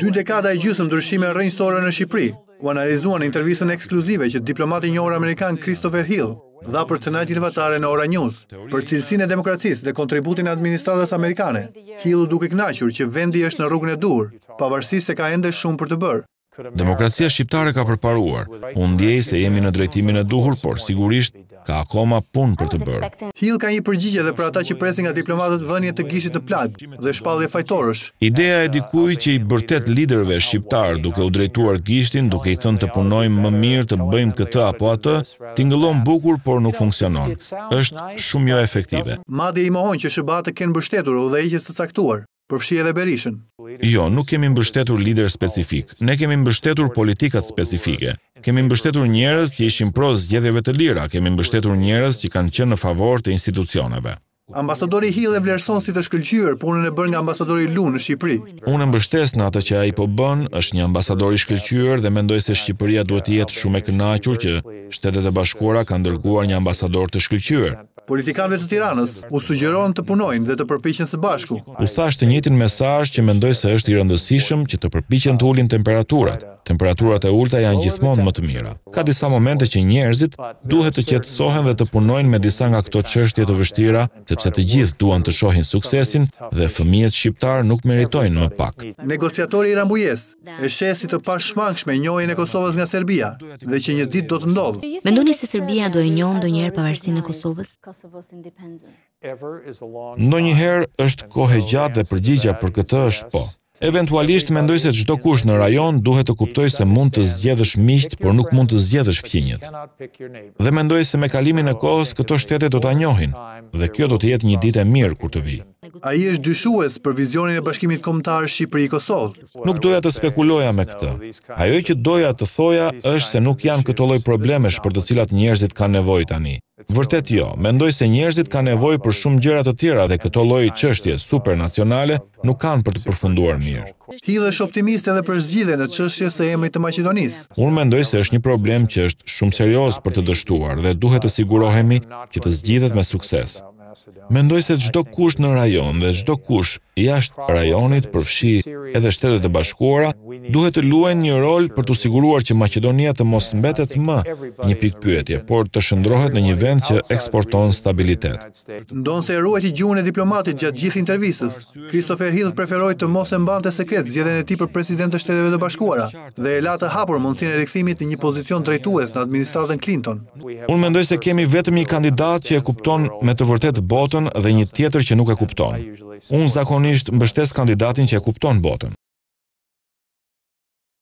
Dy dekada e gjysëm ndryshime rrënjësore në Shqipëri. U analizuan intervistën ekskluzive që diplomati i njohur amerikan Christopher Hill dha për Senatin e Votarëve në Ora News për cilësinë e demokracisë dhe kontributin e administratës amerikane. Hill duke kënaqur që vendi është në rrugën e duhur, pavarësisht se ka ende shumë për të bërë. Demokracia shqiptare ka përparuar. Unë ndjej se jemi në drejtimin e duhur, por sigurisht ka akoma punë për të bërë. Hill ka një përgjigje dhe për ata që presin nga diplomatët vënje të gishtit të plagë dhe shpallje fajtorësh. Ideja e dikuj që i bërtet liderve shqiptar duke u drejtuar gishtin, duke i thënë të punojmë më mirë të bëjmë këtë apo atë, tingëllon bukur por nuk funksionon. Është shumë jo efektive. Madje i mohon që SBA të kenë mbështetur udhëheqës të caktuar përfshi edhe Berishën. Jo, nuk kemi mbështetur lider specifik, ne kemi mbështetur politikat specifike. Kemi mbështetur njerëz që ishin pro zgjedhjeve të lira, kemi mbështetur njerëz që kanë qenë në favor të institucioneve. Ambasadori Hill e vlerëson si të shkëlqyer punën e bërë nga ambasadori Lun në Shqipëri. Unë mbështes në atë që ai po bën, është një ambasador i shkëlqyer dhe mendoj se Shqipëria duhet të jetë shumë e kënaqur që Shtetet e Bashkuara kanë dërguar një ambasador të shkëlqyer politikanëve të Tiranës u sugjeron të punojnë dhe të përpiqen së bashku. U thashë të njëjtin mesazh që mendoj se është i rëndësishëm që të përpiqen të ulin temperaturat. Temperaturat e ulta janë gjithmonë më të mira. Ka disa momente që njerëzit duhet të qetësohen dhe të punojnë me disa nga këto çështje të vështira, sepse të gjithë duan të shohin suksesin dhe fëmijët shqiptar nuk meritojnë më pak. Negociatori i Rambujes e sheh si të pashmangshme njohjen e Kosovës nga Serbia dhe që një ditë do të ndodhë. Mendoni se Serbia do e njohë ndonjëherë pavarësinë e Kosovës? Kosovës independent. Në njëherë është kohë gjatë dhe përgjigja për këtë është po. Eventualisht mendoj se çdo kush në rajon duhet të kuptojë se mund të zgjedhësh miqt, por nuk mund të zgjedhësh fqinjet. Dhe mendoj se me kalimin e kohës këto shtete do ta njohin dhe kjo do të jetë një ditë e mirë kur të vi. Ai është dyshues për vizionin e Bashkimit Kombëtar Shqipëri-Kosovë. Nuk doja të spekuloja me këtë. Ajo që doja të thoja është se nuk janë këto lloj problemesh për të cilat njerëzit kanë nevojë tani. Vërtet jo, mendoj se njerëzit ka nevoj për shumë gjërat të tjera dhe këto i qështje supernacionale nuk kanë për të përfunduar mirë. Ti dhe shë optimist edhe për zgjide në qështje se emri të Macedonis? Unë mendoj se është një problem që është shumë serios për të dështuar dhe duhet të sigurohemi që të zgjidhet me sukses. Mendoj se gjdo kush në rajon dhe gjdo kush jashtë rajonit, përfshi edhe shtetet e bashkuara, duhet të luen një rol për të siguruar që Macedonia të mos mbetet më një pik pyetje, por të shëndrohet në një vend që eksporton stabilitet. Ndonë se ruajt i gjuën e diplomatit gjatë gjithë intervistës, Christopher Hill preferoj të mos e mbante të sekret zjedhen e ti për president të shtetet e bashkuara dhe e latë hapur mundësin e rikëthimit një pozicion drejtues në administratën Clinton. Unë mendoj se kemi vetëm një kandidat që e kupton me të vërtet botën dhe një tjetër që nuk e kupton. Unë zakonin Zakonisht, mbështes kandidatin që e kupton botën.